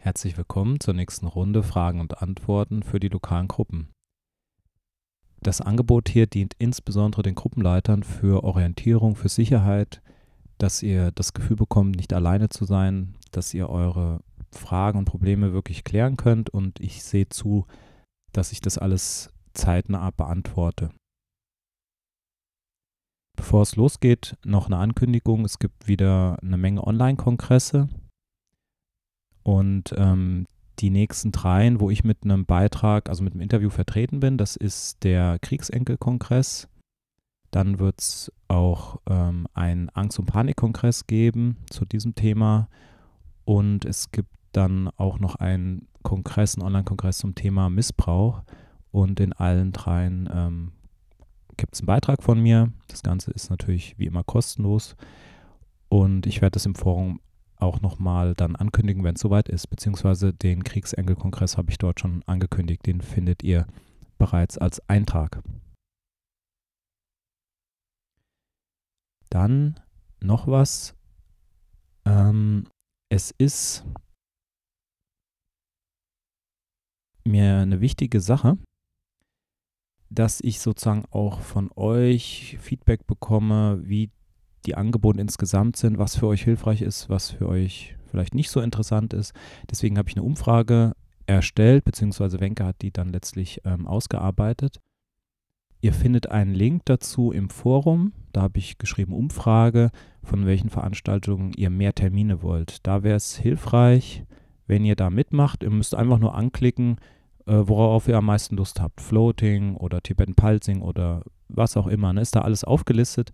Herzlich willkommen zur nächsten Runde Fragen und Antworten für die lokalen Gruppen. Das Angebot hier dient insbesondere den Gruppenleitern für Orientierung, für Sicherheit, dass ihr das Gefühl bekommt, nicht alleine zu sein, dass ihr eure Fragen und Probleme wirklich klären könnt und ich sehe zu, dass ich das alles zeitnah beantworte. Bevor es losgeht, noch eine Ankündigung. Es gibt wieder eine Menge Online-Kongresse. Und ähm, die nächsten dreien, wo ich mit einem Beitrag, also mit einem Interview vertreten bin, das ist der Kriegsenkelkongress. Dann wird es auch ähm, einen Angst- und Panikkongress geben zu diesem Thema. Und es gibt dann auch noch einen Kongress, einen Online-Kongress zum Thema Missbrauch. Und in allen dreien ähm, gibt es einen Beitrag von mir. Das Ganze ist natürlich wie immer kostenlos. Und ich werde das im Forum auch nochmal dann ankündigen, wenn es soweit ist, beziehungsweise den Kriegsengelkongress habe ich dort schon angekündigt, den findet ihr bereits als Eintrag. Dann noch was. Ähm, es ist mir eine wichtige Sache, dass ich sozusagen auch von euch Feedback bekomme, wie die Angebote insgesamt sind, was für euch hilfreich ist, was für euch vielleicht nicht so interessant ist. Deswegen habe ich eine Umfrage erstellt, beziehungsweise Wenke hat die dann letztlich ähm, ausgearbeitet. Ihr findet einen Link dazu im Forum. Da habe ich geschrieben Umfrage, von welchen Veranstaltungen ihr mehr Termine wollt. Da wäre es hilfreich, wenn ihr da mitmacht. Ihr müsst einfach nur anklicken, äh, worauf ihr am meisten Lust habt. Floating oder Tibetan Palsing oder was auch immer. Ne? Ist da alles aufgelistet.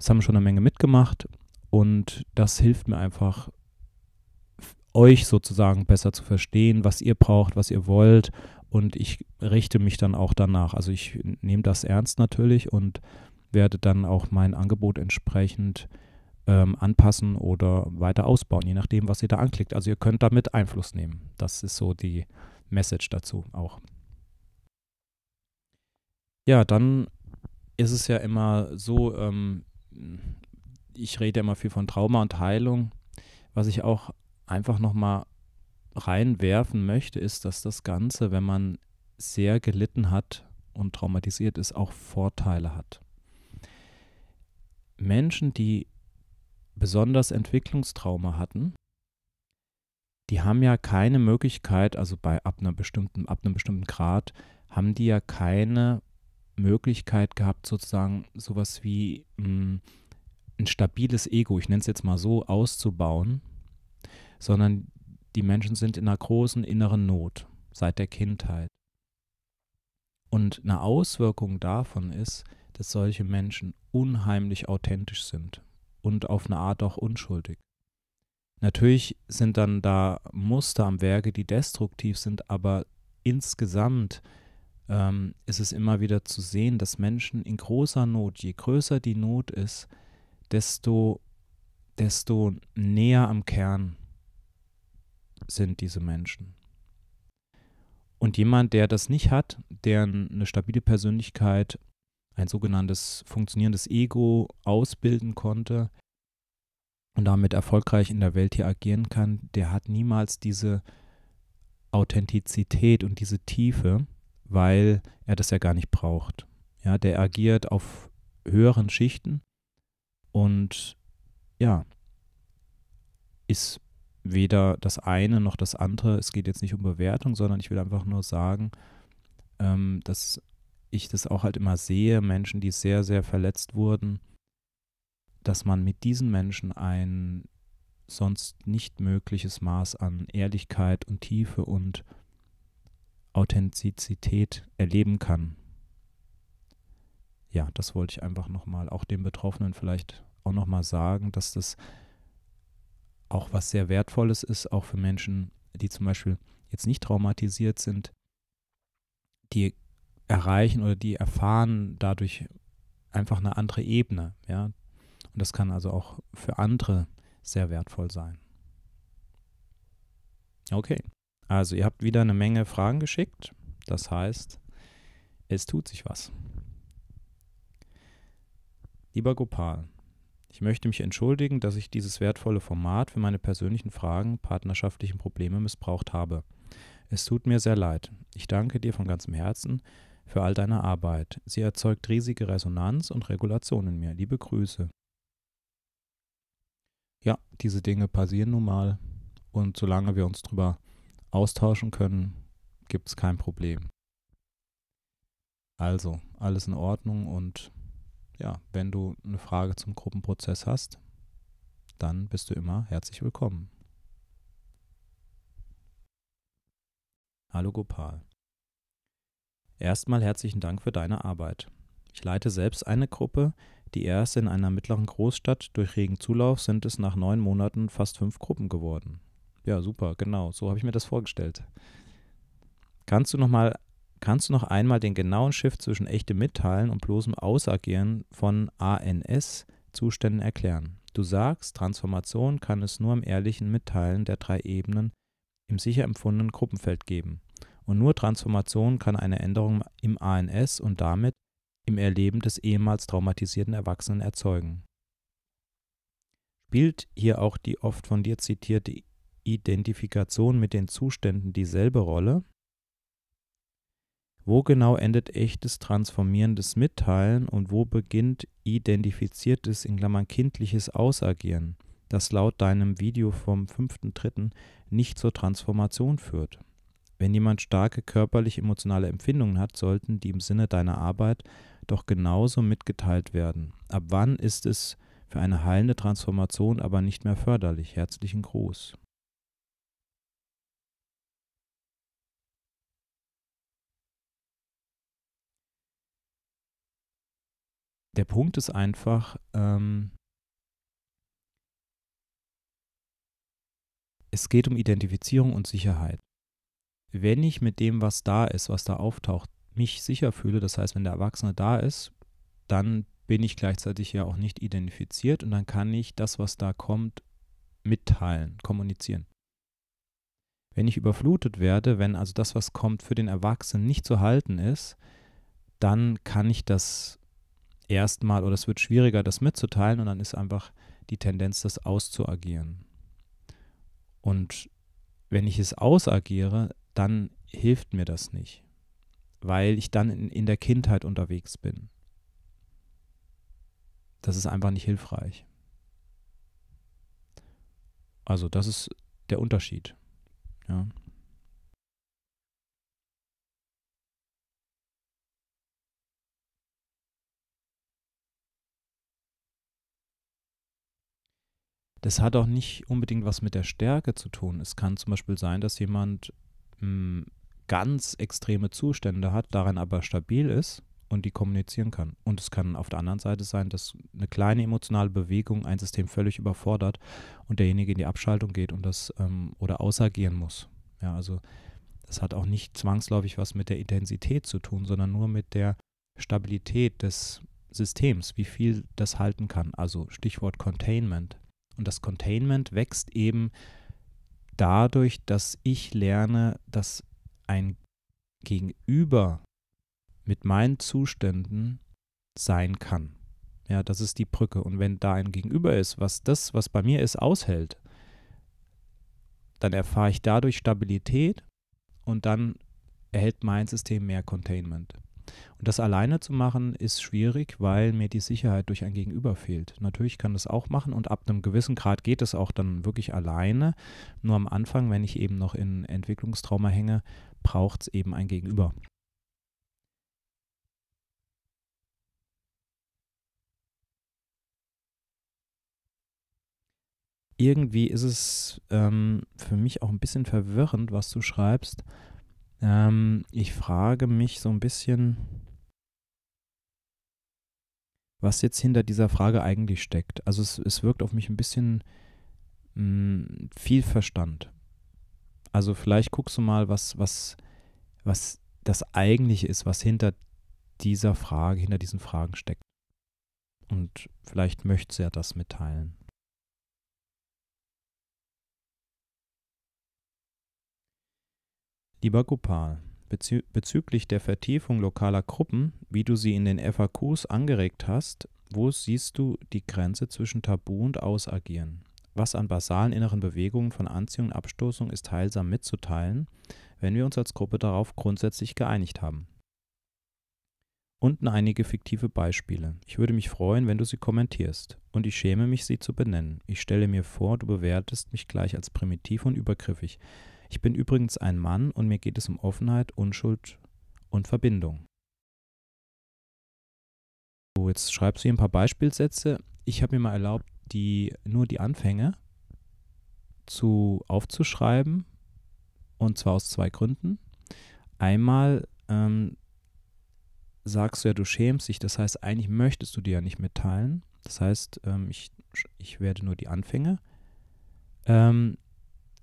Es haben schon eine Menge mitgemacht und das hilft mir einfach, euch sozusagen besser zu verstehen, was ihr braucht, was ihr wollt. Und ich richte mich dann auch danach. Also ich nehme das ernst natürlich und werde dann auch mein Angebot entsprechend ähm, anpassen oder weiter ausbauen, je nachdem, was ihr da anklickt. Also ihr könnt damit Einfluss nehmen. Das ist so die Message dazu auch. Ja, dann ist es ja immer so, ähm, ich rede ja immer viel von Trauma und Heilung. Was ich auch einfach nochmal reinwerfen möchte, ist, dass das Ganze, wenn man sehr gelitten hat und traumatisiert ist, auch Vorteile hat. Menschen, die besonders Entwicklungstrauma hatten, die haben ja keine Möglichkeit, also bei ab, einer bestimmten, ab einem bestimmten Grad, haben die ja keine Möglichkeit gehabt, sozusagen sowas wie mh, hm, ein stabiles Ego, ich nenne es jetzt mal so, auszubauen, sondern die Menschen sind in einer großen inneren Not seit der Kindheit. Und eine Auswirkung davon ist, dass solche Menschen unheimlich authentisch sind und auf eine Art auch unschuldig. Natürlich sind dann da Muster am Werke, die destruktiv sind, aber insgesamt ähm, ist es immer wieder zu sehen, dass Menschen in großer Not, je größer die Not ist, desto, desto näher am Kern sind diese Menschen. Und jemand, der das nicht hat, der eine stabile Persönlichkeit, ein sogenanntes funktionierendes Ego ausbilden konnte und damit erfolgreich in der Welt hier agieren kann, der hat niemals diese Authentizität und diese Tiefe, weil er das ja gar nicht braucht. Ja, der agiert auf höheren Schichten und ja, ist weder das eine noch das andere. Es geht jetzt nicht um Bewertung, sondern ich will einfach nur sagen, ähm, dass ich das auch halt immer sehe, Menschen, die sehr, sehr verletzt wurden, dass man mit diesen Menschen ein sonst nicht mögliches Maß an Ehrlichkeit und Tiefe und Authentizität erleben kann. Ja, das wollte ich einfach nochmal auch den Betroffenen vielleicht auch nochmal sagen, dass das auch was sehr Wertvolles ist, auch für Menschen, die zum Beispiel jetzt nicht traumatisiert sind, die erreichen oder die erfahren dadurch einfach eine andere Ebene, ja. Und das kann also auch für andere sehr wertvoll sein. Okay. Also ihr habt wieder eine Menge Fragen geschickt. Das heißt, es tut sich was. Lieber Gopal, ich möchte mich entschuldigen, dass ich dieses wertvolle Format für meine persönlichen Fragen, partnerschaftlichen Probleme missbraucht habe. Es tut mir sehr leid. Ich danke dir von ganzem Herzen für all deine Arbeit. Sie erzeugt riesige Resonanz und Regulation in mir. Liebe Grüße. Ja, diese Dinge passieren nun mal. Und solange wir uns drüber austauschen können, gibt es kein Problem. Also, alles in Ordnung und ja, wenn du eine Frage zum Gruppenprozess hast, dann bist du immer herzlich willkommen. Hallo Gopal. Erstmal herzlichen Dank für deine Arbeit. Ich leite selbst eine Gruppe, die erst in einer mittleren Großstadt durch regen Zulauf sind es nach neun Monaten fast fünf Gruppen geworden. Ja, super, genau. So habe ich mir das vorgestellt. Kannst du noch mal, kannst du noch einmal den genauen Shift zwischen echtem Mitteilen und bloßem Ausagieren von ANS-Zuständen erklären? Du sagst, Transformation kann es nur im ehrlichen Mitteilen der drei Ebenen im sicher empfundenen Gruppenfeld geben. Und nur Transformation kann eine Änderung im ANS und damit im Erleben des ehemals traumatisierten Erwachsenen erzeugen. Spielt hier auch die oft von dir zitierte Identifikation mit den Zuständen dieselbe Rolle? Wo genau endet echtes transformierendes Mitteilen und wo beginnt identifiziertes in Klammern (kindliches) Ausagieren, das laut deinem Video vom 5.3. nicht zur Transformation führt? Wenn jemand starke körperlich-emotionale Empfindungen hat, sollten die im Sinne deiner Arbeit doch genauso mitgeteilt werden. Ab wann ist es für eine heilende Transformation aber nicht mehr förderlich? Herzlichen Gruß. der Punkt ist einfach, ähm, es geht um Identifizierung und Sicherheit. Wenn ich mit dem, was da ist, was da auftaucht, mich sicher fühle, das heißt, wenn der Erwachsene da ist, dann bin ich gleichzeitig ja auch nicht identifiziert und dann kann ich das, was da kommt, mitteilen, kommunizieren. Wenn ich überflutet werde, wenn also das, was kommt, für den Erwachsenen nicht zu halten ist, dann kann ich das erstmal oder es wird schwieriger, das mitzuteilen und dann ist einfach die Tendenz, das auszuagieren. Und wenn ich es ausagiere, dann hilft mir das nicht, weil ich dann in, in der Kindheit unterwegs bin. Das ist einfach nicht hilfreich. Also das ist der Unterschied. Ja. Das hat auch nicht unbedingt was mit der Stärke zu tun. Es kann zum Beispiel sein, dass jemand mh, hm, ganz extreme Zustände hat, darin aber stabil ist und die kommunizieren kann. Und es kann auf der anderen Seite sein, dass eine kleine emotionale Bewegung ein System völlig überfordert und derjenige in die Abschaltung geht und das ähm, oder ausagieren muss. Ja, also das hat auch nicht zwangsläufig was mit der Intensität zu tun, sondern nur mit der Stabilität des Systems, wie viel das halten kann. Also Stichwort Containment. Und das Containment wächst eben dadurch, dass ich lerne, dass ein Gegenüber mit meinen Zuständen sein kann. Ja, das ist die Brücke. Und wenn da ein Gegenüber ist, was das, was bei mir ist, aushält, dann erfahre ich dadurch Stabilität und dann erhält mein System mehr Containment. Und das alleine zu machen ist schwierig, weil mir die Sicherheit durch ein Gegenüber fehlt. Natürlich kann das auch machen und ab einem gewissen Grad geht es auch dann wirklich alleine. Nur am Anfang, wenn ich eben noch in Entwicklungstrauma hänge, braucht es eben ein Gegenüber. irgendwie ist es ähm, für mich auch ein bisschen verwirrend, was du schreibst, ähm, ich frage mich so ein bisschen, was jetzt hinter dieser Frage eigentlich steckt. Also es, es wirkt auf mich ein bisschen mh, mm, viel Verstand. Also vielleicht guckst du mal, was, was, was das eigentlich ist, was hinter dieser Frage, hinter diesen Fragen steckt. Und vielleicht möchtest du ja das mitteilen. Lieber Gopal, bezü bezüglich der Vertiefung lokaler Gruppen, wie du sie in den FAQs angeregt hast, wo siehst du die Grenze zwischen Tabu und Ausagieren? Was an basalen inneren Bewegungen von Anziehung und Abstoßung ist heilsam mitzuteilen, wenn wir uns als Gruppe darauf grundsätzlich geeinigt haben? Unten einige fiktive Beispiele. Ich würde mich freuen, wenn du sie kommentierst. Und ich schäme mich, sie zu benennen. Ich stelle mir vor, du bewertest mich gleich als primitiv und übergriffig, ich bin übrigens ein Mann und mir geht es um Offenheit, Unschuld und Verbindung. So, jetzt schreibst du hier ein paar Beispielsätze. Ich habe mir mal erlaubt, die, nur die Anfänge zu, aufzuschreiben. Und zwar aus zwei Gründen. Einmal ähm, sagst du ja, du schämst dich. Das heißt, eigentlich möchtest du dir ja nicht mitteilen. Das heißt, ähm, ich, ich werde nur die Anfänge ähm,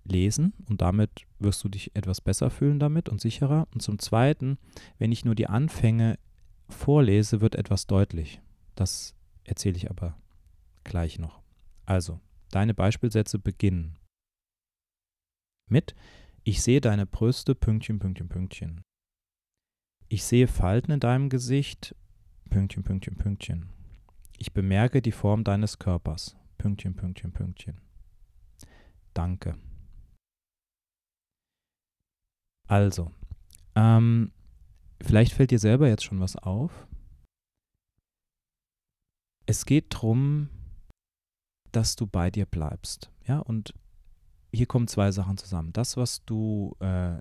lesen und damit wirst du dich etwas besser fühlen damit und sicherer. Und zum Zweiten, wenn ich nur die Anfänge vorlese, wird etwas deutlich. Das erzähle ich aber gleich noch. Also, deine Beispielsätze beginnen mit Ich sehe deine Brüste, Pünktchen, Pünktchen, Pünktchen. Ich sehe Falten in deinem Gesicht, Pünktchen, Pünktchen, Pünktchen. Ich bemerke die Form deines Körpers, Pünktchen, Pünktchen, Pünktchen. Danke. Also, ähm, vielleicht fällt dir selber jetzt schon was auf. Es geht darum, dass du bei dir bleibst. Ja, und hier kommen zwei Sachen zusammen. Das, was du äh,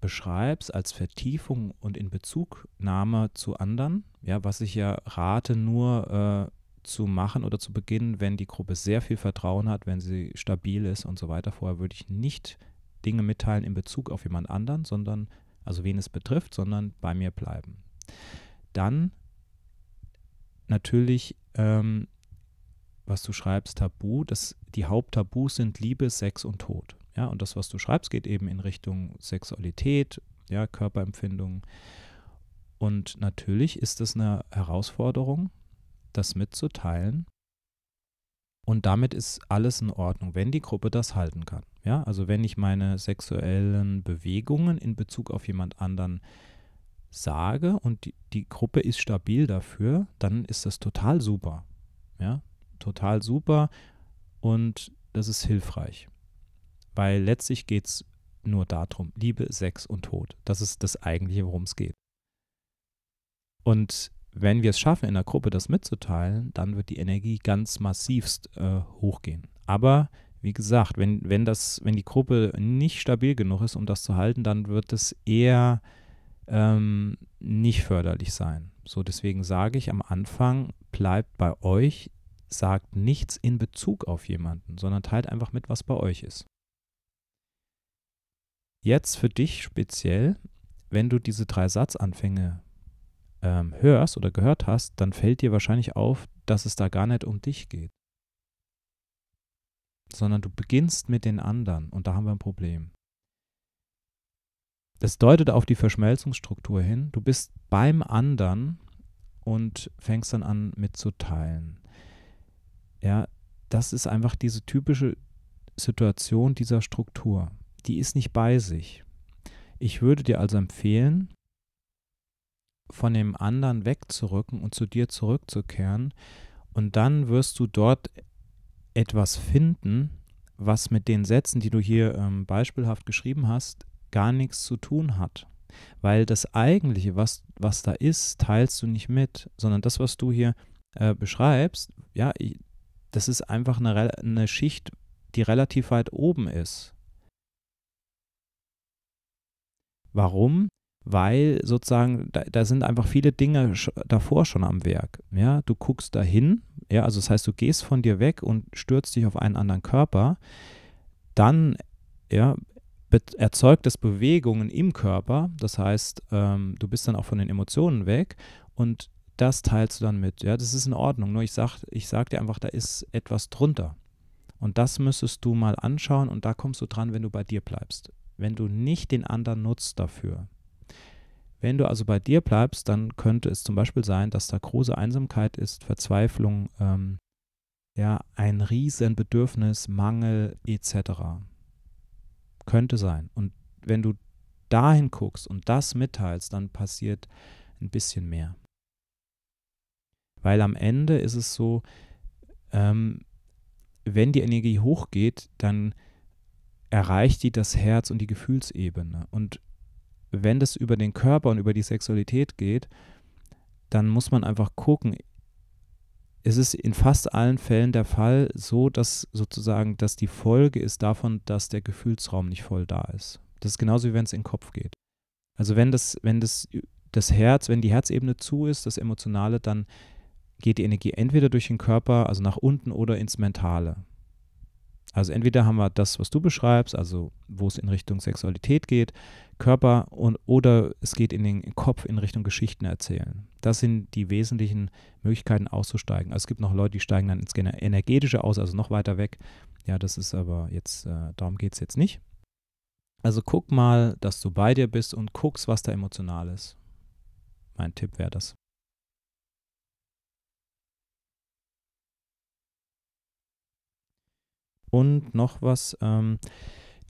beschreibst als Vertiefung und in Bezugnahme zu anderen, ja, was ich ja rate, nur äh, zu machen oder zu beginnen, wenn die Gruppe sehr viel Vertrauen hat, wenn sie stabil ist und so weiter. Vorher würde ich nicht Dinge mitteilen in Bezug auf jemand anderen, sondern, also wen es betrifft, sondern bei mir bleiben. Dann natürlich, ähm, was du schreibst, Tabu, das, die Haupttabus sind Liebe, Sex und Tod. Ja, und das, was du schreibst, geht eben in Richtung Sexualität, ja, Körperempfindungen. Und natürlich ist es eine Herausforderung, das mitzuteilen, und damit ist alles in Ordnung, wenn die Gruppe das halten kann. Ja, also wenn ich meine sexuellen Bewegungen in Bezug auf jemand anderen sage und die, die Gruppe ist stabil dafür, dann ist das total super. Ja, total super und das ist hilfreich. Weil letztlich geht es nur darum, Liebe, Sex und Tod. Das ist das eigentliche, worum es geht. Und wenn wir es schaffen, in der Gruppe das mitzuteilen, dann wird die Energie ganz massivst äh, hochgehen. Aber wie gesagt, wenn, wenn, das, wenn die Gruppe nicht stabil genug ist, um das zu halten, dann wird es eher ähm, nicht förderlich sein. So, deswegen sage ich am Anfang, bleibt bei euch, sagt nichts in Bezug auf jemanden, sondern teilt einfach mit, was bei euch ist. Jetzt für dich speziell, wenn du diese drei Satzanfänge ähm, hörst oder gehört hast, dann fällt dir wahrscheinlich auf, dass es da gar nicht um dich geht. Sondern du beginnst mit den anderen und da haben wir ein Problem. Das deutet auf die Verschmelzungsstruktur hin. Du bist beim anderen und fängst dann an mitzuteilen. Ja, das ist einfach diese typische Situation dieser Struktur. Die ist nicht bei sich. Ich würde dir also empfehlen, von dem anderen wegzurücken und zu dir zurückzukehren. Und dann wirst du dort etwas finden, was mit den Sätzen, die du hier ähm, beispielhaft geschrieben hast, gar nichts zu tun hat. Weil das Eigentliche, was, was da ist, teilst du nicht mit, sondern das, was du hier äh, beschreibst, ja, ich, das ist einfach eine, eine Schicht, die relativ weit oben ist. Warum? weil sozusagen da, da, sind einfach viele Dinge sch davor schon am Werk. Ja, du guckst dahin, ja, also das heißt, du gehst von dir weg und stürzt dich auf einen anderen Körper, dann ja, erzeugt das Bewegungen im Körper, das heißt, ähm, du bist dann auch von den Emotionen weg und das teilst du dann mit. Ja, das ist in Ordnung. Nur ich sag, ich sag dir einfach, da ist etwas drunter. Und das müsstest du mal anschauen und da kommst du dran, wenn du bei dir bleibst. Wenn du nicht den anderen nutzt dafür, wenn du also bei dir bleibst, dann könnte es zum Beispiel sein, dass da große Einsamkeit ist, Verzweiflung, ähm, ja, ein Riesenbedürfnis, Mangel etc. Könnte sein. Und wenn du dahin guckst und das mitteilst, dann passiert ein bisschen mehr. Weil am Ende ist es so, ähm, wenn die Energie hochgeht, dann erreicht die das Herz und die Gefühlsebene. Und wenn das über den Körper und über die Sexualität geht, dann muss man einfach gucken. Es ist in fast allen Fällen der Fall so, dass sozusagen, dass die Folge ist davon, dass der Gefühlsraum nicht voll da ist. Das ist genauso wie wenn es in den Kopf geht. Also wenn das, wenn das, das Herz, wenn die Herzebene zu ist, das Emotionale, dann geht die Energie entweder durch den Körper, also nach unten oder ins Mentale. Also entweder haben wir das, was du beschreibst, also wo es in Richtung Sexualität geht, Körper und oder es geht in den Kopf in Richtung Geschichten erzählen. Das sind die wesentlichen Möglichkeiten auszusteigen. Also es gibt noch Leute, die steigen dann ins Energetische aus, also noch weiter weg. Ja, das ist aber jetzt, äh, darum geht es jetzt nicht. Also guck mal, dass du bei dir bist und guckst, was da emotional ist. Mein Tipp wäre das. Und noch was, ähm,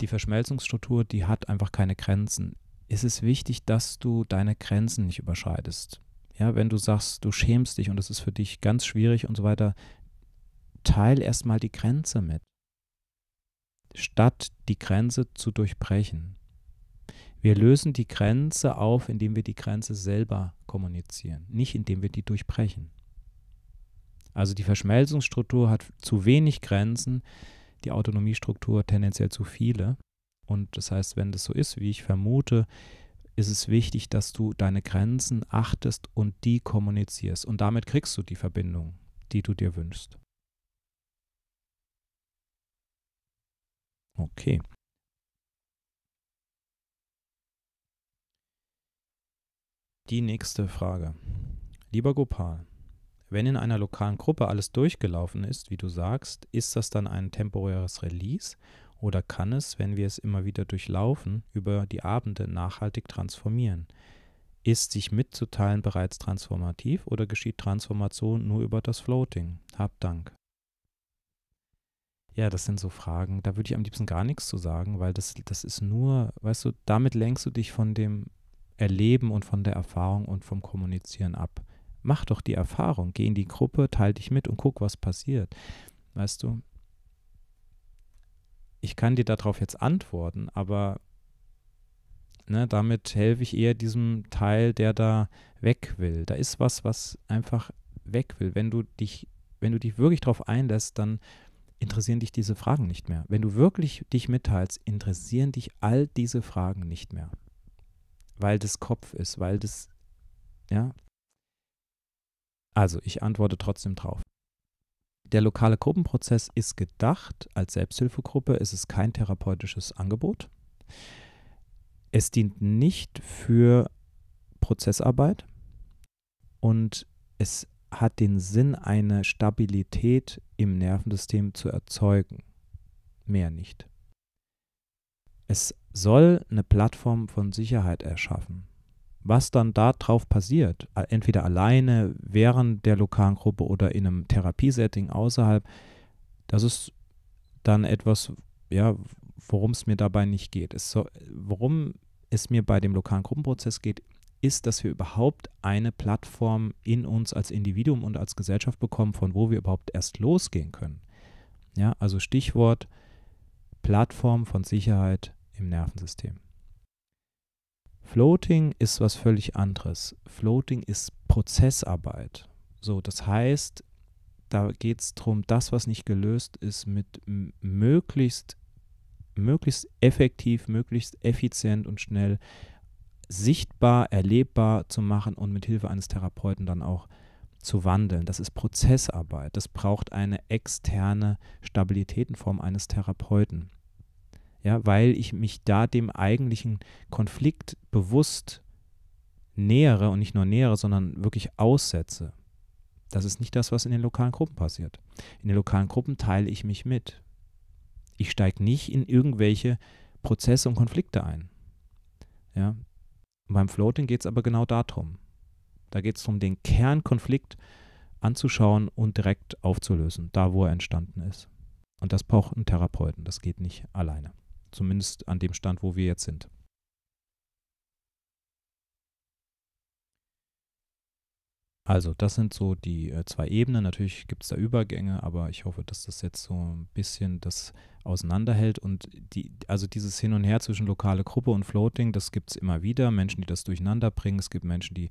die Verschmelzungsstruktur, die hat einfach keine Grenzen. Es ist wichtig, dass du deine Grenzen nicht überschreitest. Ja, wenn du sagst, du schämst dich und es ist für dich ganz schwierig und so weiter, teil erstmal die Grenze mit, statt die Grenze zu durchbrechen. Wir lösen die Grenze auf, indem wir die Grenze selber kommunizieren, nicht indem wir die durchbrechen. Also die Verschmelzungsstruktur hat zu wenig Grenzen, die Autonomiestruktur tendenziell zu viele. Und das heißt, wenn das so ist, wie ich vermute, ist es wichtig, dass du deine Grenzen achtest und die kommunizierst. Und damit kriegst du die Verbindung, die du dir wünschst. Okay. Die nächste Frage. Lieber Gopal, wenn in einer lokalen Gruppe alles durchgelaufen ist, wie du sagst, ist das dann ein temporäres Release oder kann es, wenn wir es immer wieder durchlaufen, über die Abende nachhaltig transformieren? Ist sich mitzuteilen bereits transformativ oder geschieht Transformation nur über das Floating? Hab Dank. Ja, das sind so Fragen, da würde ich am liebsten gar nichts zu sagen, weil das, das ist nur, weißt du, damit lenkst du dich von dem Erleben und von der Erfahrung und vom Kommunizieren ab mach doch die Erfahrung, geh in die Gruppe, teil dich mit und guck, was passiert. Weißt du, ich kann dir darauf jetzt antworten, aber ne, damit helfe ich eher diesem Teil, der da weg will. Da ist was, was einfach weg will. Wenn du dich, wenn du dich wirklich darauf einlässt, dann interessieren dich diese Fragen nicht mehr. Wenn du wirklich dich mitteilst, interessieren dich all diese Fragen nicht mehr. Weil das Kopf ist, weil das, ja, also ich antworte trotzdem drauf. Der lokale Gruppenprozess ist gedacht, als Selbsthilfegruppe es ist kein therapeutisches Angebot. Es dient nicht für Prozessarbeit und es hat den Sinn, eine Stabilität im Nervensystem zu erzeugen. Mehr nicht. Es soll eine Plattform von Sicherheit erschaffen was dann darauf passiert, entweder alleine während der lokalen Gruppe oder in einem Therapiesetting außerhalb, das ist dann etwas, ja, worum es mir dabei nicht geht. Es so, worum es mir bei dem lokalen Gruppenprozess geht, ist, dass wir überhaupt eine Plattform in uns als Individuum und als Gesellschaft bekommen, von wo wir überhaupt erst losgehen können. Ja, also Stichwort Plattform von Sicherheit im Nervensystem. Floating ist was völlig anderes. Floating ist Prozessarbeit. So, das heißt, da geht es darum, das, was nicht gelöst ist, mit möglichst, möglichst effektiv, möglichst effizient und schnell sichtbar, erlebbar zu machen und mit Hilfe eines Therapeuten dann auch zu wandeln. Das ist Prozessarbeit. Das braucht eine externe Stabilität in Form eines Therapeuten ja, weil ich mich da dem eigentlichen Konflikt bewusst nähere und nicht nur nähere, sondern wirklich aussetze. Das ist nicht das, was in den lokalen Gruppen passiert. In den lokalen Gruppen teile ich mich mit. Ich steige nicht in irgendwelche Prozesse und Konflikte ein. Ja? beim Floating geht es aber genau darum. Da geht es darum, den Kernkonflikt anzuschauen und direkt aufzulösen, da wo er entstanden ist. Und das braucht einen Therapeuten, das geht nicht alleine. Zumindest an dem Stand, wo wir jetzt sind. Also, das sind so die äh, zwei Ebenen. Natürlich gibt es da Übergänge, aber ich hoffe, dass das jetzt so ein bisschen das auseinanderhält. Und die, also dieses Hin und Her zwischen lokale Gruppe und Floating, das gibt es immer wieder. Menschen, die das durcheinander bringen. Es gibt Menschen, die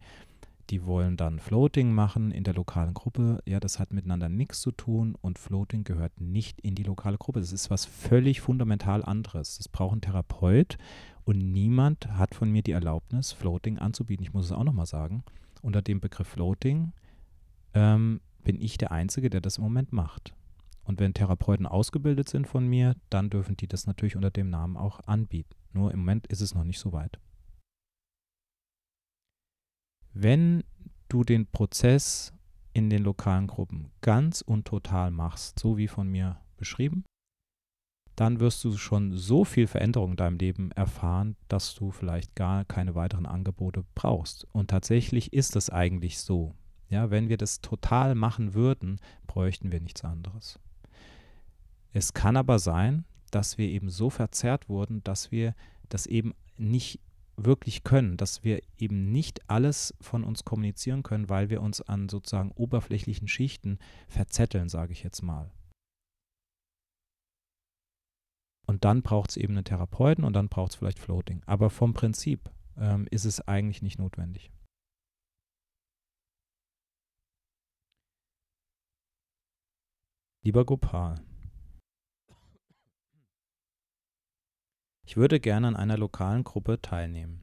die wollen dann Floating machen in der lokalen Gruppe. Ja, das hat miteinander nichts zu tun und Floating gehört nicht in die lokale Gruppe. Das ist was völlig fundamental anderes. Das braucht ein Therapeut und niemand hat von mir die Erlaubnis, Floating anzubieten. Ich muss es auch nochmal sagen. Unter dem Begriff Floating ähm, bin ich der Einzige, der das im Moment macht. Und wenn Therapeuten ausgebildet sind von mir, dann dürfen die das natürlich unter dem Namen auch anbieten. Nur im Moment ist es noch nicht so weit. Wenn du den Prozess in den lokalen Gruppen ganz und total machst, so wie von mir beschrieben, dann wirst du schon so viel Veränderung in deinem Leben erfahren, dass du vielleicht gar keine weiteren Angebote brauchst. Und tatsächlich ist es eigentlich so. Ja, wenn wir das total machen würden, bräuchten wir nichts anderes. Es kann aber sein, dass wir eben so verzerrt wurden, dass wir das eben nicht wirklich können, dass wir eben nicht alles von uns kommunizieren können, weil wir uns an sozusagen oberflächlichen Schichten verzetteln, sage ich jetzt mal. Und dann braucht es eben einen Therapeuten und dann braucht es vielleicht Floating. Aber vom Prinzip ähm, ist es eigentlich nicht notwendig. Lieber Gopal. Ich würde gerne an einer lokalen Gruppe teilnehmen.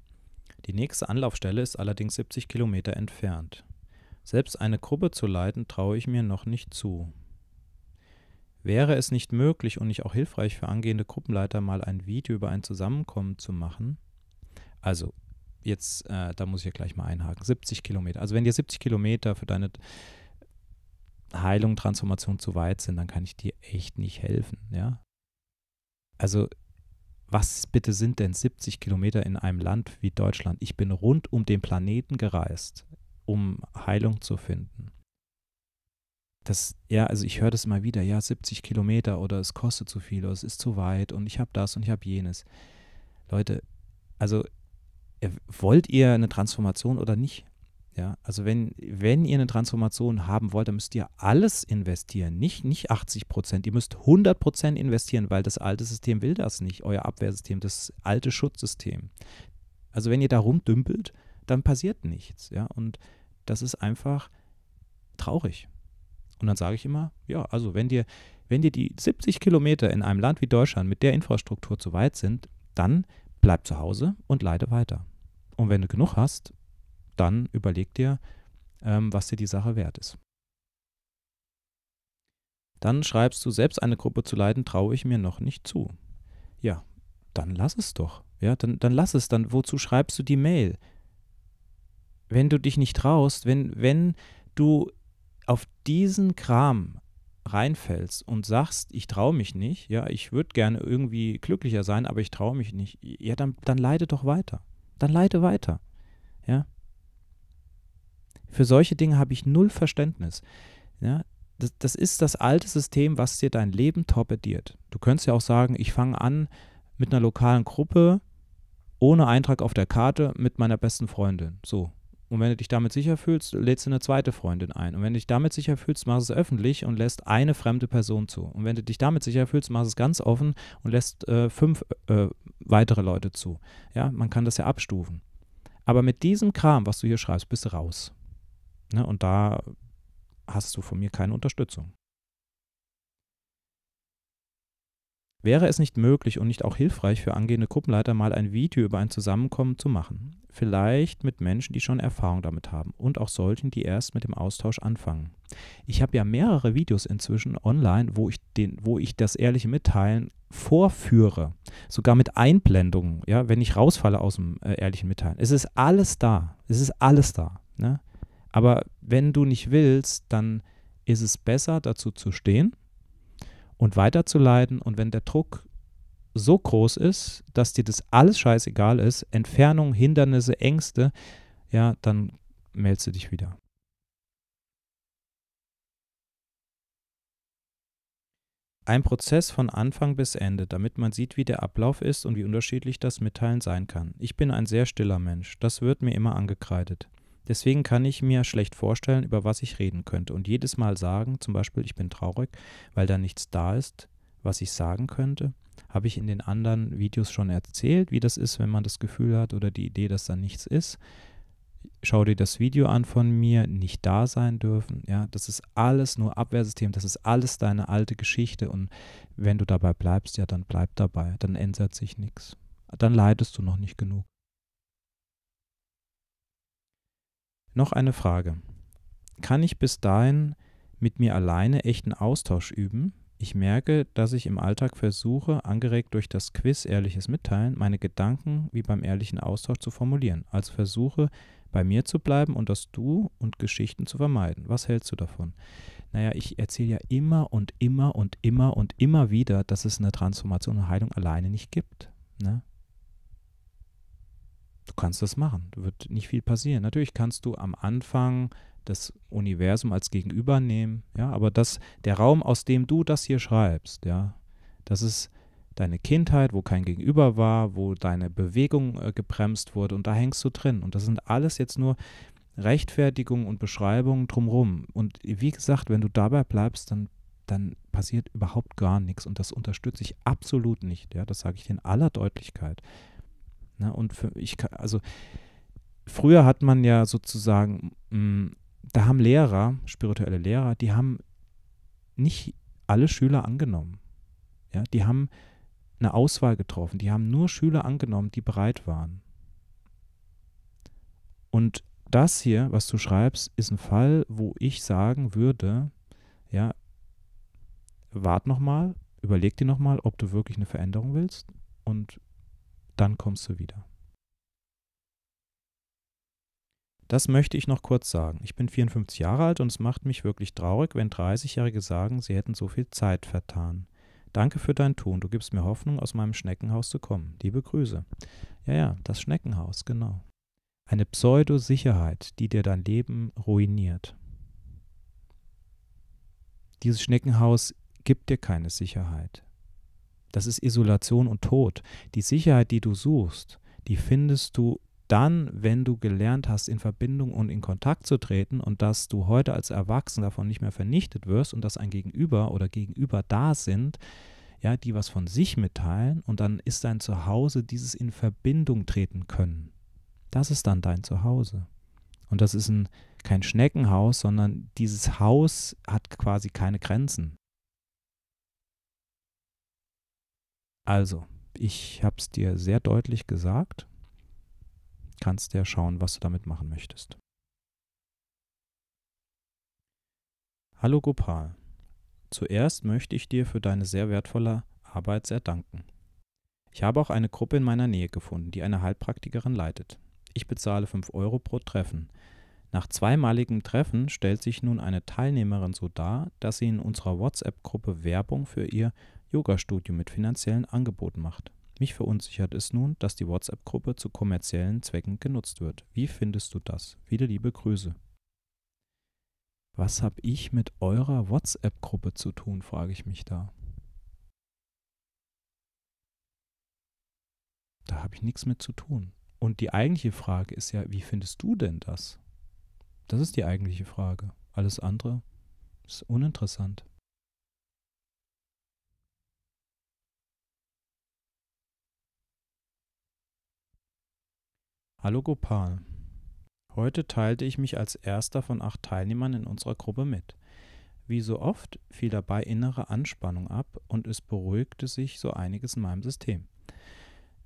Die nächste Anlaufstelle ist allerdings 70 Kilometer entfernt. Selbst eine Gruppe zu leiten traue ich mir noch nicht zu. Wäre es nicht möglich und nicht auch hilfreich für angehende Gruppenleiter mal ein Video über ein Zusammenkommen zu machen? Also, jetzt, äh, da muss ich ja gleich mal einhaken, 70 Kilometer. Also wenn dir 70 Kilometer für deine Heilung, Transformation zu weit sind, dann kann ich dir echt nicht helfen, ja. Also was bitte sind denn 70 Kilometer in einem Land wie Deutschland? Ich bin rund um den Planeten gereist, um Heilung zu finden. Das, ja, also ich höre das immer wieder, ja, 70 Kilometer oder es kostet zu viel oder es ist zu weit und ich habe das und ich habe jenes. Leute, also äh, wollt ihr eine Transformation oder nicht? Ja, also wenn, wenn ihr eine Transformation haben wollt, dann müsst ihr alles investieren, nicht, nicht 80 Prozent. Ihr müsst 100 Prozent investieren, weil das alte System will das nicht, euer Abwehrsystem, das alte Schutzsystem. Also wenn ihr da rumdümpelt, dann passiert nichts. Ja, und das ist einfach traurig. Und dann sage ich immer, ja, also wenn dir, wenn dir die 70 Kilometer in einem Land wie Deutschland mit der Infrastruktur zu weit sind, dann bleib zu Hause und leide weiter. Und wenn du genug hast, dann überleg dir, ähm, was dir die Sache wert ist. Dann schreibst du, selbst eine Gruppe zu leiten, traue ich mir noch nicht zu. Ja, dann lass es doch. Ja, dann, dann lass es. Dann, wozu schreibst du die Mail? Wenn du dich nicht traust, wenn, wenn du auf diesen Kram reinfällst und sagst, ich traue mich nicht, ja, ich würde gerne irgendwie glücklicher sein, aber ich traue mich nicht, ja, dann, dann leide doch weiter. Dann leide weiter. Für solche Dinge habe ich null Verständnis. Ja, das, das ist das alte System, was dir dein Leben torpediert. Du könntest ja auch sagen, ich fange an mit einer lokalen Gruppe, ohne Eintrag auf der Karte, mit meiner besten Freundin. So, und wenn du dich damit sicher fühlst, lädst du eine zweite Freundin ein. Und wenn du dich damit sicher fühlst, machst du es öffentlich und lässt eine fremde Person zu. Und wenn du dich damit sicher fühlst, machst du es ganz offen und lässt äh, fünf äh, weitere Leute zu. Ja, man kann das ja abstufen. Aber mit diesem Kram, was du hier schreibst, bist du raus. Ne? Und da hast du von mir keine Unterstützung. Wäre es nicht möglich und nicht auch hilfreich für angehende Gruppenleiter mal ein Video über ein Zusammenkommen zu machen? Vielleicht mit Menschen, die schon Erfahrung damit haben und auch solchen, die erst mit dem Austausch anfangen. Ich habe ja mehrere Videos inzwischen online, wo ich, den, wo ich das ehrliche Mitteilen vorführe, sogar mit Einblendungen, ja, wenn ich rausfalle aus dem äh, ehrlichen Mitteilen. Es ist alles da, es ist alles da. Ne? Aber wenn du nicht willst, dann ist es besser, dazu zu stehen und weiterzuleiten. Und wenn der Druck so groß ist, dass dir das alles scheißegal ist, Entfernung, Hindernisse, Ängste, ja, dann meldest du dich wieder. Ein Prozess von Anfang bis Ende, damit man sieht, wie der Ablauf ist und wie unterschiedlich das Mitteilen sein kann. Ich bin ein sehr stiller Mensch, das wird mir immer angekreidet. Deswegen kann ich mir schlecht vorstellen, über was ich reden könnte. Und jedes Mal sagen, zum Beispiel, ich bin traurig, weil da nichts da ist, was ich sagen könnte, habe ich in den anderen Videos schon erzählt, wie das ist, wenn man das Gefühl hat oder die Idee, dass da nichts ist. Schau dir das Video an von mir, nicht da sein dürfen. Ja, das ist alles nur Abwehrsystem, das ist alles deine alte Geschichte. Und wenn du dabei bleibst, ja, dann bleib dabei, dann ändert sich nichts. Dann leidest du noch nicht genug. Noch eine Frage. Kann ich bis dahin mit mir alleine echten Austausch üben? Ich merke, dass ich im Alltag versuche, angeregt durch das Quiz Ehrliches Mitteilen, meine Gedanken wie beim ehrlichen Austausch zu formulieren. Also versuche, bei mir zu bleiben und das Du und Geschichten zu vermeiden. Was hältst du davon? Naja, ich erzähle ja immer und immer und immer und immer wieder, dass es eine Transformation und Heilung alleine nicht gibt. Ne? Du kannst das machen. wird nicht viel passieren. Natürlich kannst du am Anfang das Universum als Gegenüber nehmen, ja, aber das, der Raum, aus dem du das hier schreibst, ja, das ist deine Kindheit, wo kein Gegenüber war, wo deine Bewegung äh, gebremst wurde und da hängst du drin. Und das sind alles jetzt nur Rechtfertigungen und Beschreibungen drumherum. Und wie gesagt, wenn du dabei bleibst, dann, dann passiert überhaupt gar nichts und das unterstütze ich absolut nicht, ja, das sage ich in aller Deutlichkeit. Ne? Und für, ich kann, also früher hat man ja sozusagen, mh, mm, da haben Lehrer, spirituelle Lehrer, die haben nicht alle Schüler angenommen. Ja? Die haben eine Auswahl getroffen, die haben nur Schüler angenommen, die bereit waren. Und das hier, was du schreibst, ist ein Fall, wo ich sagen würde, ja, wart nochmal, überleg dir nochmal, ob du wirklich eine Veränderung willst und dann kommst du wieder. Das möchte ich noch kurz sagen. Ich bin 54 Jahre alt und es macht mich wirklich traurig, wenn 30-Jährige sagen, sie hätten so viel Zeit vertan. Danke für dein Tun. Du gibst mir Hoffnung, aus meinem Schneckenhaus zu kommen. Liebe Grüße. Ja, ja, das Schneckenhaus, genau. Eine Pseudo-Sicherheit, die dir dein Leben ruiniert. Dieses Schneckenhaus gibt dir keine Sicherheit. Das ist Isolation und Tod. Die Sicherheit, die du suchst, die findest du dann, wenn du gelernt hast, in Verbindung und in Kontakt zu treten und dass du heute als Erwachsener davon nicht mehr vernichtet wirst und dass ein Gegenüber oder Gegenüber da sind, ja, die was von sich mitteilen und dann ist dein Zuhause dieses in Verbindung treten können. Das ist dann dein Zuhause. Und das ist ein, kein Schneckenhaus, sondern dieses Haus hat quasi keine Grenzen. Also, ich habe es dir sehr deutlich gesagt. Kannst ja schauen, was du damit machen möchtest. Hallo Gopal. Zuerst möchte ich dir für deine sehr wertvolle Arbeit sehr danken. Ich habe auch eine Gruppe in meiner Nähe gefunden, die eine Heilpraktikerin leitet. Ich bezahle 5 Euro pro Treffen. Nach zweimaligem Treffen stellt sich nun eine Teilnehmerin so dar, dass sie in unserer WhatsApp-Gruppe Werbung für ihr Yoga-Studio mit finanziellen Angeboten macht. Mich verunsichert es nun, dass die WhatsApp-Gruppe zu kommerziellen Zwecken genutzt wird. Wie findest du das? Wieder liebe Grüße. Was habe ich mit eurer WhatsApp-Gruppe zu tun, frage ich mich da. Da habe ich nichts mit zu tun. Und die eigentliche Frage ist ja, wie findest du denn das? Das ist die eigentliche Frage. Alles andere ist uninteressant. Hallo Gopal. Heute teilte ich mich als erster von acht Teilnehmern in unserer Gruppe mit. Wie so oft fiel dabei innere Anspannung ab und es beruhigte sich so einiges in meinem System.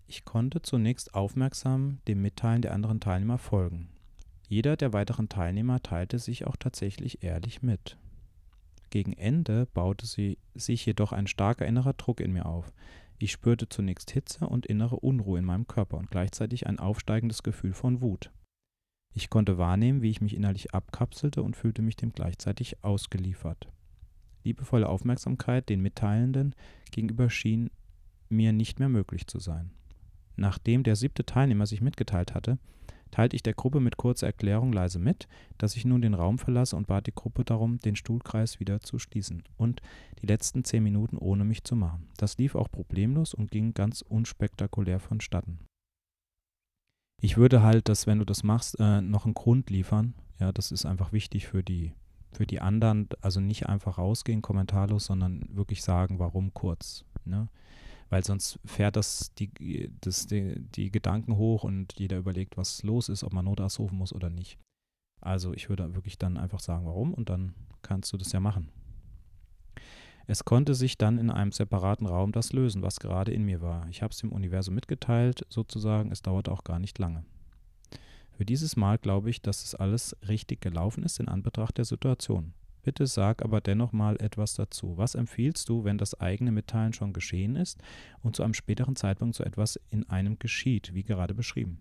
Ich konnte zunächst aufmerksam dem Mitteilen der anderen Teilnehmer folgen. Jeder der weiteren Teilnehmer teilte sich auch tatsächlich ehrlich mit. Gegen Ende baute sie sich jedoch ein starker innerer Druck in mir auf, ich spürte zunächst Hitze und innere Unruhe in meinem Körper und gleichzeitig ein aufsteigendes Gefühl von Wut. Ich konnte wahrnehmen, wie ich mich innerlich abkapselte und fühlte mich dem gleichzeitig ausgeliefert. Liebevolle Aufmerksamkeit den Mitteilenden gegenüber schien mir nicht mehr möglich zu sein. Nachdem der siebte Teilnehmer sich mitgeteilt hatte, teilte ich der Gruppe mit kurzer Erklärung leise mit, dass ich nun den Raum verlasse und bat die Gruppe darum, den Stuhlkreis wieder zu schließen und die letzten zehn Minuten ohne mich zu machen. Das lief auch problemlos und ging ganz unspektakulär vonstatten. Ich würde halt, dass wenn du das machst, äh, noch einen Grund liefern. Ja, das ist einfach wichtig für die, für die anderen. Also nicht einfach rausgehen, kommentarlos, sondern wirklich sagen, warum kurz. Ne? weil sonst fährt das die, das, die, die Gedanken hoch und jeder überlegt, was los ist, ob man Notarzt rufen muss oder nicht. Also ich würde wirklich dann einfach sagen, warum und dann kannst du das ja machen. Es konnte sich dann in einem separaten Raum das lösen, was gerade in mir war. Ich habe es dem Universum mitgeteilt, sozusagen, es dauerte auch gar nicht lange. Für dieses Mal glaube ich, dass es alles richtig gelaufen ist in Anbetracht der Situation. Bitte sag aber dennoch mal etwas dazu. Was empfiehlst du, wenn das eigene Mitteilen schon geschehen ist und zu einem späteren Zeitpunkt so etwas in einem geschieht, wie gerade beschrieben?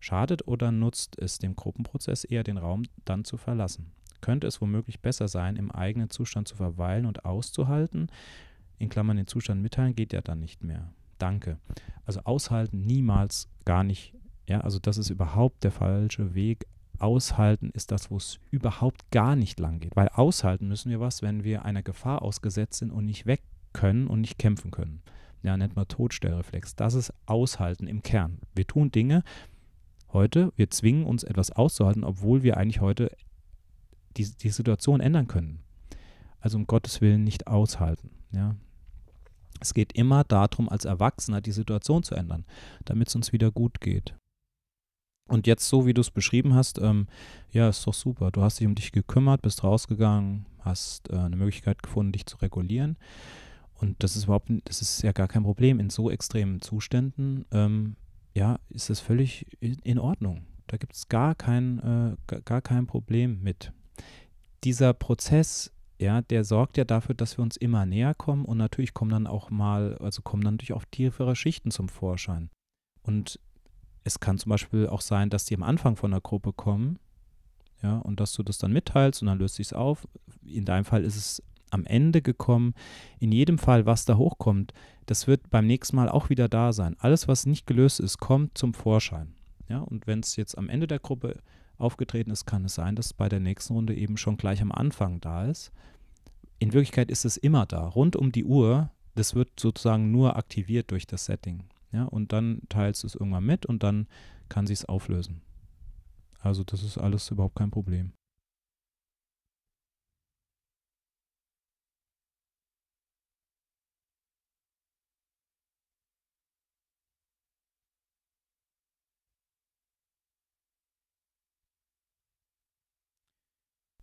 Schadet oder nutzt es dem Gruppenprozess eher den Raum dann zu verlassen? Könnte es womöglich besser sein, im eigenen Zustand zu verweilen und auszuhalten? In Klammern den Zustand mitteilen geht ja dann nicht mehr. Danke. Also aushalten niemals gar nicht. Ja, also das ist überhaupt der falsche Weg, aushalten ist das, wo es überhaupt gar nicht lang geht. Weil aushalten müssen wir was, wenn wir einer Gefahr ausgesetzt sind und nicht weg können und nicht kämpfen können. Ja, nennt man Todstellreflex. Das ist Aushalten im Kern. Wir tun Dinge heute, wir zwingen uns etwas auszuhalten, obwohl wir eigentlich heute die, die Situation ändern können. Also um Gottes Willen nicht aushalten. Ja, es geht immer darum, als Erwachsener die Situation zu ändern, damit es uns wieder gut geht. Und jetzt, so wie du es beschrieben hast, ähm, ja, ist doch super. Du hast dich um dich gekümmert, bist rausgegangen, hast äh, eine Möglichkeit gefunden, dich zu regulieren. Und das ist überhaupt, das ist ja gar kein Problem. In so extremen Zuständen, ähm, ja, ist das völlig in Ordnung. Da gibt es gar kein, äh, gar kein Problem mit. Dieser Prozess, ja, der sorgt ja dafür, dass wir uns immer näher kommen und natürlich kommen dann auch mal, also kommen dann natürlich auch tiefere Schichten zum Vorschein. Und es kann zum Beispiel auch sein, dass die am Anfang von der Gruppe kommen, ja, und dass du das dann mitteilst und dann löst sich es auf. In deinem Fall ist es am Ende gekommen. In jedem Fall, was da hochkommt, das wird beim nächsten Mal auch wieder da sein. Alles, was nicht gelöst ist, kommt zum Vorschein. Ja, und wenn es jetzt am Ende der Gruppe aufgetreten ist, kann es sein, dass es bei der nächsten Runde eben schon gleich am Anfang da ist. In Wirklichkeit ist es immer da, rund um die Uhr. Das wird sozusagen nur aktiviert durch das Setting. Ja, und dann teilst du es irgendwann mit und dann kann sie es auflösen. Also das ist alles überhaupt kein Problem.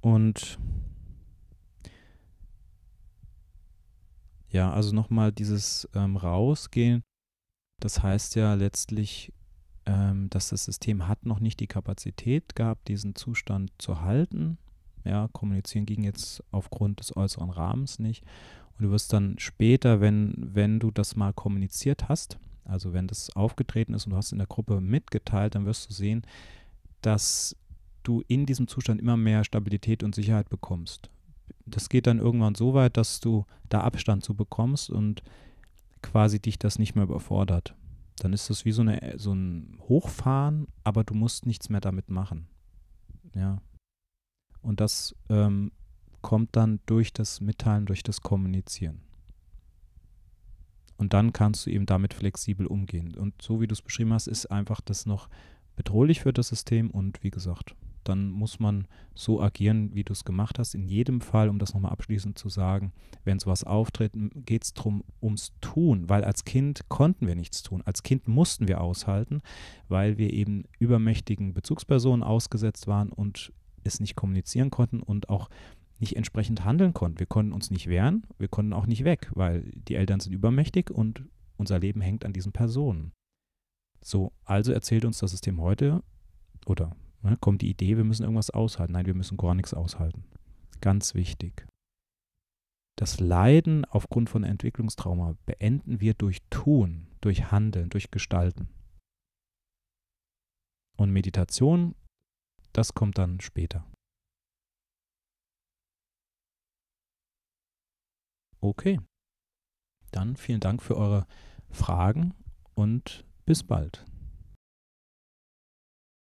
Und ja, also nochmal dieses ähm, Rausgehen das heißt ja letztlich, ähm, dass das System hat noch nicht die Kapazität gehabt, diesen Zustand zu halten. Ja, kommunizieren ging jetzt aufgrund des äußeren Rahmens nicht. Und du wirst dann später, wenn, wenn du das mal kommuniziert hast, also wenn das aufgetreten ist und du hast in der Gruppe mitgeteilt, dann wirst du sehen, dass du in diesem Zustand immer mehr Stabilität und Sicherheit bekommst. Das geht dann irgendwann so weit, dass du da Abstand zu bekommst und quasi dich das nicht mehr überfordert. Dann ist das wie so, eine, so ein Hochfahren, aber du musst nichts mehr damit machen. Ja. Und das ähm, kommt dann durch das Mitteilen, durch das Kommunizieren. Und dann kannst du eben damit flexibel umgehen. Und so wie du es beschrieben hast, ist einfach das noch bedrohlich für das System und wie gesagt, dann muss man so agieren, wie du es gemacht hast. In jedem Fall, um das nochmal abschließend zu sagen, wenn sowas auftritt, geht es darum, ums Tun, weil als Kind konnten wir nichts tun. Als Kind mussten wir aushalten, weil wir eben übermächtigen Bezugspersonen ausgesetzt waren und es nicht kommunizieren konnten und auch nicht entsprechend handeln konnten. Wir konnten uns nicht wehren, wir konnten auch nicht weg, weil die Eltern sind übermächtig und unser Leben hängt an diesen Personen. So, also erzählt uns das System heute oder Ne, kommt die Idee, wir müssen irgendwas aushalten. Nein, wir müssen gar nichts aushalten. Ganz wichtig. Das Leiden aufgrund von Entwicklungstrauma beenden wir durch Tun, durch Handeln, durch Gestalten. Und Meditation, das kommt dann später. Okay. Dann vielen Dank für eure Fragen und bis bald.